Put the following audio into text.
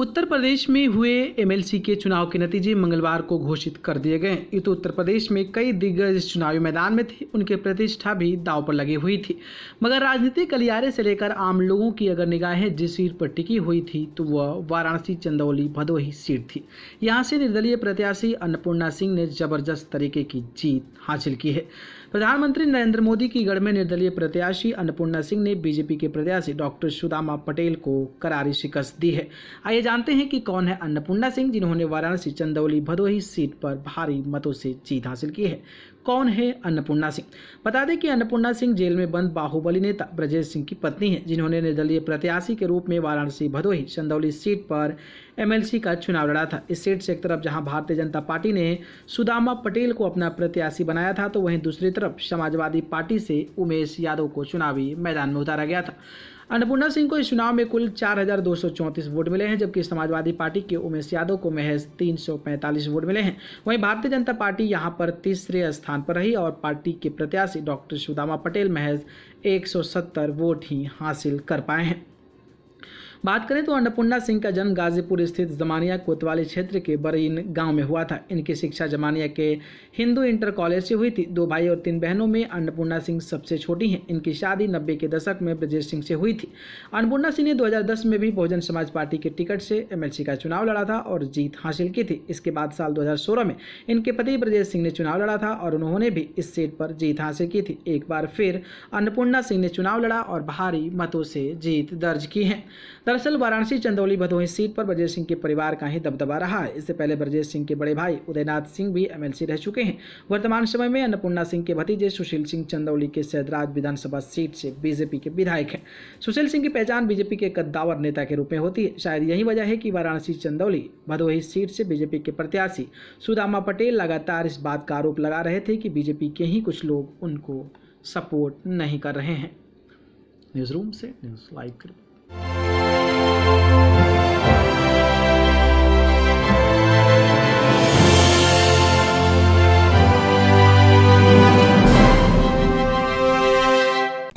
उत्तर प्रदेश में हुए एमएलसी के चुनाव के नतीजे मंगलवार को घोषित कर दिए गए ये तो उत्तर प्रदेश में कई दिग्गज चुनावी मैदान में थे उनकी प्रतिष्ठा भी दाव पर लगी हुई थी मगर राजनीतिक गलियारे से लेकर आम लोगों की अगर निगाहें जिस सीट पर टिकी हुई थी तो वह वाराणसी चंदौली भदोही सीट थी यहाँ से निर्दलीय प्रत्याशी अन्नपूर्णा सिंह ने जबरदस्त तरीके की जीत हासिल की है प्रधानमंत्री नरेंद्र मोदी की गढ़ में निर्दलीय प्रत्याशी अन्नपूर्णा सिंह ने बीजेपी के प्रत्याशी डॉक्टर सुदामा पटेल को करारी शिकस्त दी है आइए जानते हैं कि कौन है अन्नपूर्णा सिंह जिन्होंने वाराणसी चंदौली भदोही सीट पर भारी मतों से जीत हासिल की है कौन है अन्नपूर्णा सिंह बता दें कि अन्नपूर्णा सिंह जेल में बंद बाहुबली नेता ब्रजेश सिंह की पत्नी हैं जिन्होंने निर्दलीय प्रत्याशी के रूप में वाराणसी भदोही चंदौली सीट पर एमएलसी का चुनाव लड़ा था इस सीट से एक तरफ जहां भारतीय जनता पार्टी ने सुदामा पटेल को अपना प्रत्याशी बनाया था तो वहीं दूसरी तरफ समाजवादी पार्टी से उमेश यादव को चुनावी मैदान में उतारा गया था अन्नपूर्णा सिंह को इस चुनाव में कुल चार वोट मिले हैं जबकि समाजवादी पार्टी के उमेश यादव को महज 345 वोट मिले हैं वहीं भारतीय जनता पार्टी यहां पर तीसरे स्थान पर रही और पार्टी के प्रत्याशी डॉक्टर सुदामा पटेल महज 170 वोट ही हासिल कर पाए हैं बात करें तो अन्नपूर्णा सिंह का जन्म गाजीपुर स्थित जमानिया कोतवाली क्षेत्र के बरीन गाँव में हुआ था इनकी शिक्षा जमानिया के हिंदू इंटर कॉलेज से हुई थी दो भाई और तीन बहनों में अन्नपूर्णा सिंह सबसे छोटी हैं इनकी शादी नब्बे के दशक में ब्रजेश सिंह से हुई थी अन्नपूर्णा सिंह ने दो में भी बहुजन समाज पार्टी के टिकट से एमएलसी का चुनाव लड़ा था और जीत हासिल की थी इसके बाद साल दो में इनके पति ब्रजेश सिंह ने चुनाव लड़ा था और उन्होंने भी इस सीट पर जीत हासिल की थी एक बार फिर अन्नपूर्णा सिंह ने चुनाव लड़ा और भारी मतों से जीत दर्ज की है दरअसल वाराणसी चंदौली भदोही सीट पर ब्रजेश सिंह के परिवार का ही दबदबा रहा है इससे पहले ब्रजेश सिंह के बड़े भाई उदयनाथ सिंह भी एमएलसी रह चुके हैं वर्तमान समय में अन्नपूर्णा सिंह के भतीजे सुशील सिंह चंदौली के सैदराज विधानसभा सीट से बीजेपी के विधायक हैं सुशील सिंह की पहचान बीजेपी के कद्दावर नेता के रूप में होती है शायद यही वजह है कि वाराणसी चंदौली भदोही सीट से बीजेपी के प्रत्याशी सुदामा पटेल लगातार इस बात का आरोप लगा रहे थे कि बीजेपी के ही कुछ लोग उनको सपोर्ट नहीं कर रहे हैं न्यूज़ रूम से न्यूज़ लाइव करें